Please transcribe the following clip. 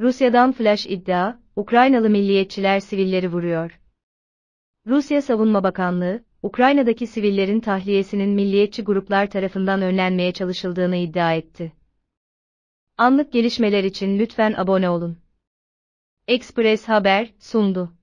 Rusya'dan flash iddia, Ukraynalı milliyetçiler sivilleri vuruyor. Rusya Savunma Bakanlığı, Ukrayna'daki sivillerin tahliyesinin milliyetçi gruplar tarafından önlenmeye çalışıldığını iddia etti. Anlık gelişmeler için lütfen abone olun. Express Haber sundu.